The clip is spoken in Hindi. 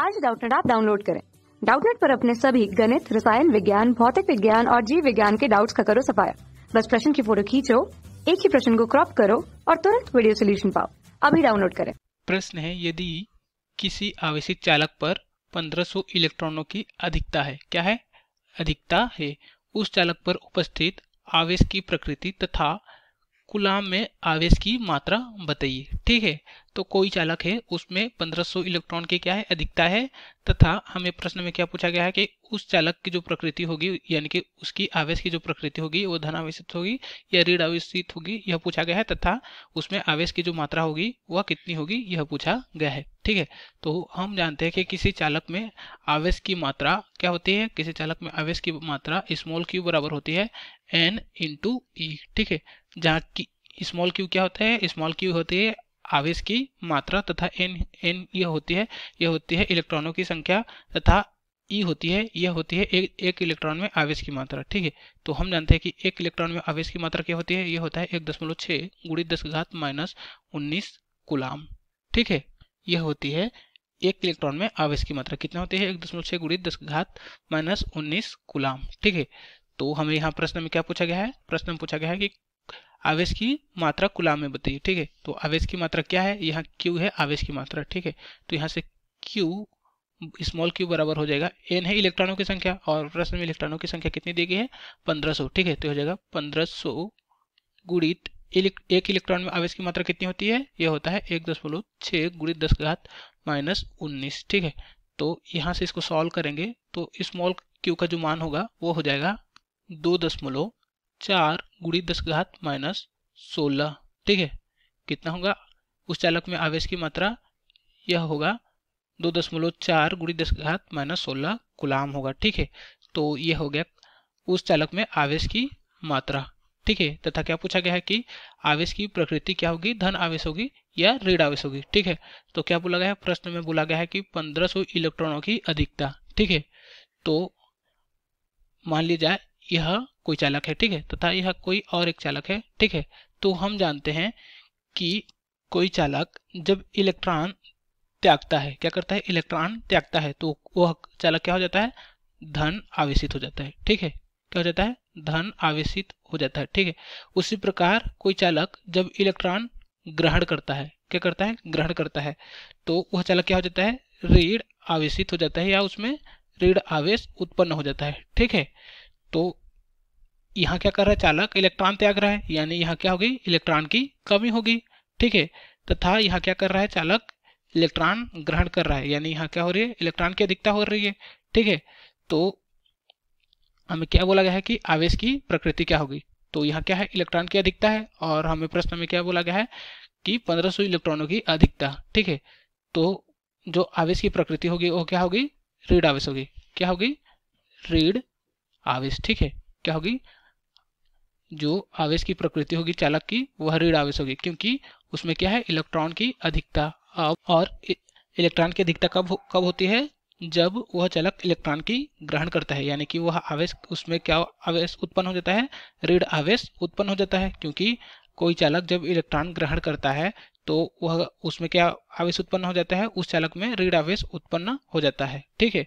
आज डाउटनेट आप डाउनलोड करें डाउटनेट पर अपने सभी गणित रसायन विज्ञान भौतिक विज्ञान और जीव विज्ञान के डाउट्स का करो सफाया बस प्रश्न की फोटो खींचो एक ही प्रश्न को क्रॉप करो और तुरंत वीडियो सोल्यूशन पाओ अभी डाउनलोड करें प्रश्न है यदि किसी आवेशित चालक पर 1500 इलेक्ट्रॉनों की अधिकता है क्या है अधिकता है उस चालक पर उपस्थित आवेश की प्रकृति तथा कुलाम में आवेश की मात्रा बताइए ठीक है तो कोई चालक है उसमें 1500 इलेक्ट्रॉन की क्या है अधिकता है तथा हमें प्रश्न में क्या पूछा गया है कि उस चालक की जो प्रकृति होगी यानी कि उसकी आवेश की जो प्रकृति होगी वो धन होगी या ऋण आवेशित होगी यह पूछा गया है तथा उसमें आवेश की जो मात्रा होगी वह कितनी होगी यह पूछा गया है ठीक है तो हम जानते हैं कि किसी चालक में आवेश की मात्रा क्या होती है किसी चालक में आवेश की मात्रा स्मॉल क्यू बराबर होती है एन इंटू ठीक है जहाँ की स्मॉल क्यू क्या होता है स्मॉल क्यू होती है आवेश की मात्रा तथा एन एन ये होती है ये होती है इलेक्ट्रॉनों की संख्या तथा ई e होती है यह होती है एक एक इलेक्ट्रॉन में आवेश की मात्रा ठीक है तो हम जानते हैं कि एक इलेक्ट्रॉन में आवेश की मात्रा क्या होती है यह होता है एक दशमलव छः गुड़ी दस घात माइनस उन्नीस गुलाम ठीक है यह होती है एक इलेक्ट्रॉन में आवेश की मात्रा कितना होती है एक दशमलव छः गुड़ी दस घात माइनस उन्नीस गुलाम ठीक है तो हमें यहाँ प्रश्न में क्या पूछा गया है प्रश्न में पूछा गया है कि आवेश की मात्रा गुलाम में बताइए ठीक है तो आवेश की मात्रा क्या है यहाँ क्यू है आवेश की मात्रा ठीक है तो यहाँ से क्यू स्मॉल क्यू बराबर हो जाएगा एन है इलेक्ट्रॉनों की संख्या और प्रश्न में इलेक्ट्रॉनों की संख्या कितनी दी गई है पंद्रह ठीक है तो हो जाएगा पंद्रह सौ एक इलेक्ट्रॉन में आवेश की मात्रा कितनी होती है यह होता है एक दशमलव छः गुड़ित दस घात माइनस उन्नीस ठीक है तो यहाँ से इसको सॉल्व करेंगे तो स्मॉल क्यू का जो मान होगा वो हो जाएगा दो दशमलव चार गुड़ी दस घात माइनस सोलह ठीक है कितना होगा उस चालक में आवेश की मात्रा यह होगा दो दशमलव चार गुड़ी दस घात माइनस सोलह गुलाम होगा ठीक है तो यह हो गया उस चालक में आवेश की मात्रा ठीक है तथा क्या पूछा गया है कि आवेश की प्रकृति क्या होगी धन आवेश होगी या ऋण आवेश होगी ठीक है तो क्या बोला गया है प्रश्न में बोला गया है कि 1500 इलेक्ट्रॉनों की अधिकता ठीक है तो मान लिया जाए यह कोई चालक है ठीक है तथा यह कोई और एक चालक है ठीक है तो हम जानते हैं कि कोई चालक जब इलेक्ट्रॉन त्यागता है क्या करता है इलेक्ट्रॉन त्यागता है तो वह चालक क्या हो जाता है धन आवेशित हो जाता है ठीक है क्या हो जाता है धन आवेशित हो जाता है ठीक है उसी प्रकार कोई चालक जब इलेक्ट्रॉन ग्रहण करता है क्या करता है ग्रहण करता है तो वह चालक क्या हो जाता है ऋण आवेशित हो जाता है या उसमें ऋण आवेश उत्पन्न हो जाता है ठीक है तो यहाँ क्या कर रहा है चालक इलेक्ट्रॉन त्याग रहा है यानी यहाँ क्या होगी इलेक्ट्रॉन की कमी होगी ठीक है तथा यहाँ क्या कर रहा है चालक इलेक्ट्रॉन ग्रहण कर रहा है यानी यहाँ क्या हो रही है इलेक्ट्रॉन की अधिकता हो रही है ठीक है तो हमें क्या बोला गया है कि आवेश की प्रकृति क्या होगी तो यहाँ क्या है इलेक्ट्रॉन की अधिकता है और हमें प्रश्न में क्या बोला गया है कि पंद्रह इलेक्ट्रॉनों की अधिकता ठीक है तो जो आवेश की प्रकृति होगी वो क्या होगी रीड आवेश होगी क्या होगी रीड आवेश ठीक है क्या होगी जो आवेश की प्रकृति होगी चालक की वह ऋण आवेश होगी क्योंकि उसमें क्या है इलेक्ट्रॉन की अधिकता और इलेक्ट्रॉन की अधिकता कब कब होती है जब वह चालक इलेक्ट्रॉन की ग्रहण करता है यानी कि वह आवेश उसमें क्या आवेश उत्पन्न हो जाता है ऋण आवेश उत्पन्न हो जाता है क्योंकि कोई चालक जब इलेक्ट्रॉन ग्रहण करता है तो वह उसमें क्या आवेश उत्पन्न हो जाता है उस चालक में ऋण आवेश उत्पन्न हो जाता है ठीक है